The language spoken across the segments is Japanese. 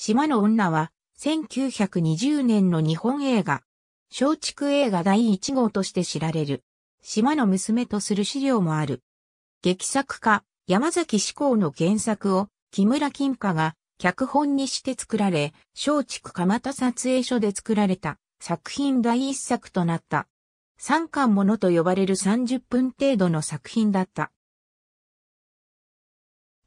島の女は、1920年の日本映画、松竹映画第1号として知られる、島の娘とする資料もある。劇作家、山崎志功の原作を、木村金華が、脚本にして作られ、松竹蒲田撮影所で作られた、作品第一作となった。三巻ものと呼ばれる30分程度の作品だった。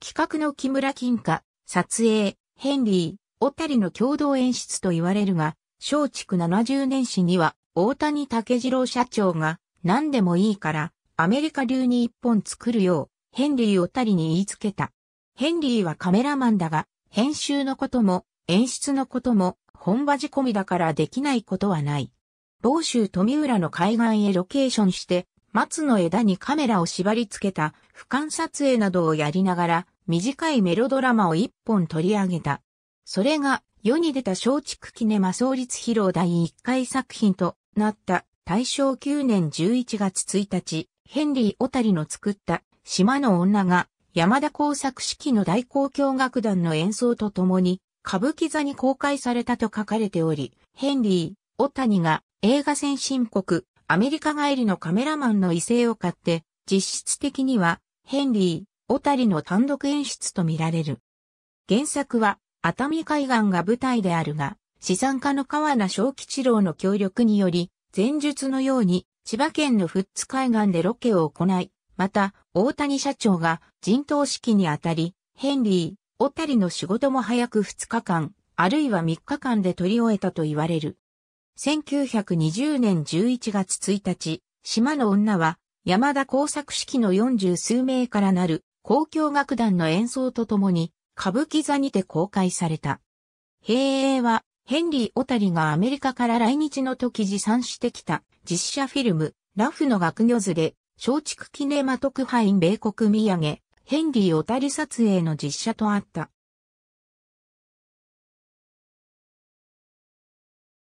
企画の木村金華、撮影、ヘンリー、小谷の共同演出と言われるが、松竹70年史には、大谷竹次郎社長が、何でもいいから、アメリカ流に一本作るよう、ヘンリー小谷に言いつけた。ヘンリーはカメラマンだが、編集のことも、演出のことも、本場仕込みだからできないことはない。某州富浦の海岸へロケーションして、松の枝にカメラを縛り付けた俯瞰撮影などをやりながら、短いメロドラマを一本取り上げた。それが世に出た松竹記念魔創立披露第1回作品となった大正9年11月1日、ヘンリー・オタリの作った島の女が山田工作式の大交響楽団の演奏とともに歌舞伎座に公開されたと書かれており、ヘンリー・オタニが映画先進国アメリカ帰りのカメラマンの異性を買って実質的にはヘンリー・オタリの単独演出とみられる。原作は熱海海岸が舞台であるが、資産家の河名正吉郎の協力により、前述のように千葉県の富津海岸でロケを行い、また大谷社長が人頭式にあたり、ヘンリー、小谷の仕事も早く2日間、あるいは3日間で取り終えたと言われる。1920年11月1日、島の女は山田工作式の40数名からなる公共楽団の演奏とともに歌舞伎座にて公開された。平英は、ヘンリー・オタリがアメリカから来日の時持参してきた実写フィルム、ラフの学業図れ、松竹キネマ特派員米国土産、ヘンリー・オタリ撮影の実写とあった。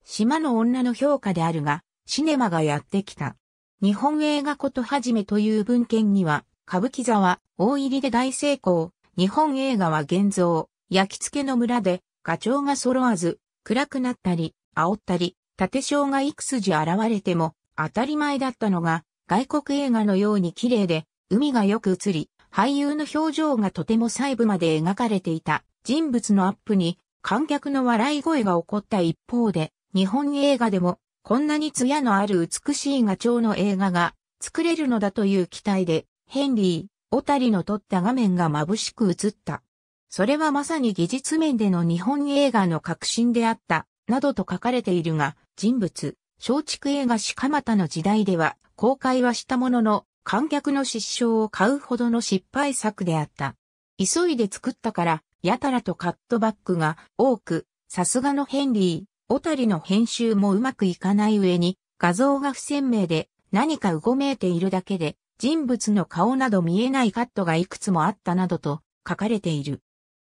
島の女の評価であるが、シネマがやってきた。日本映画ことはじめという文献には、歌舞伎座は大入りで大成功、日本映画は現像、焼き付けの村で、画ウが揃わず、暗くなったり、煽ったり、縦章が幾筋現れても、当たり前だったのが、外国映画のように綺麗で、海がよく映り、俳優の表情がとても細部まで描かれていた人物のアップに観客の笑い声が起こった一方で、日本映画でもこんなに艶のある美しい画調の映画が作れるのだという期待で、ヘンリー、小谷の撮った画面が眩しく映った。それはまさに技術面での日本映画の革新であった、などと書かれているが、人物、松竹映画しまたの時代では、公開はしたものの、観客の失笑を買うほどの失敗作であった。急いで作ったから、やたらとカットバックが多く、さすがのヘンリー、小谷の編集もうまくいかない上に、画像が不鮮明で、何かうごめいているだけで、人物の顔など見えないカットがいくつもあったなどと書かれている。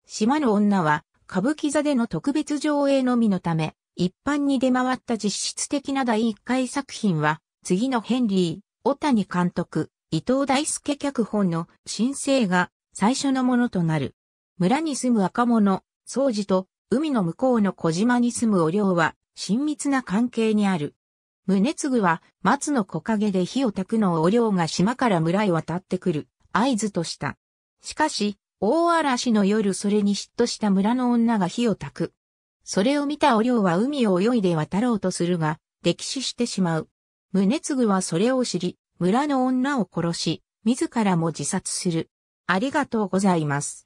島の女は歌舞伎座での特別上映のみのため、一般に出回った実質的な第1回作品は、次のヘンリー、小谷監督、伊藤大輔脚本の新生が最初のものとなる。村に住む若者、掃除と海の向こうの小島に住むお寮は親密な関係にある。宗次は松の木陰で火を焚くのをお涼が島から村へ渡ってくる合図とした。しかし、大嵐の夜それに嫉妬した村の女が火を焚く。それを見たお涼は海を泳いで渡ろうとするが、溺死してしまう。宗次はそれを知り、村の女を殺し、自らも自殺する。ありがとうございます。